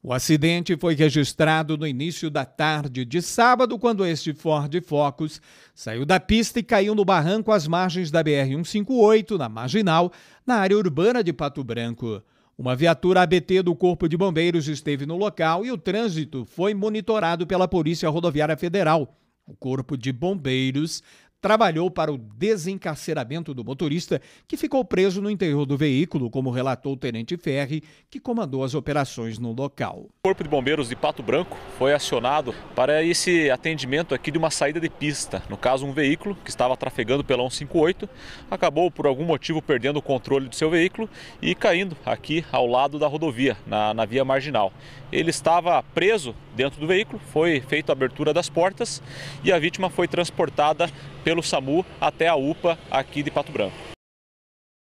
O acidente foi registrado no início da tarde de sábado, quando este Ford Focus saiu da pista e caiu no barranco às margens da BR-158, na Marginal, na área urbana de Pato Branco. Uma viatura ABT do Corpo de Bombeiros esteve no local e o trânsito foi monitorado pela Polícia Rodoviária Federal. O Corpo de Bombeiros trabalhou para o desencarceramento do motorista, que ficou preso no interior do veículo, como relatou o tenente Ferri, que comandou as operações no local. O Corpo de Bombeiros de Pato Branco foi acionado para esse atendimento aqui de uma saída de pista. No caso, um veículo que estava trafegando pela 158 acabou por algum motivo perdendo o controle do seu veículo e caindo aqui ao lado da rodovia, na, na via marginal. Ele estava preso dentro do veículo, foi feita a abertura das portas e a vítima foi transportada pelo SAMU até a UPA aqui de Pato Branco.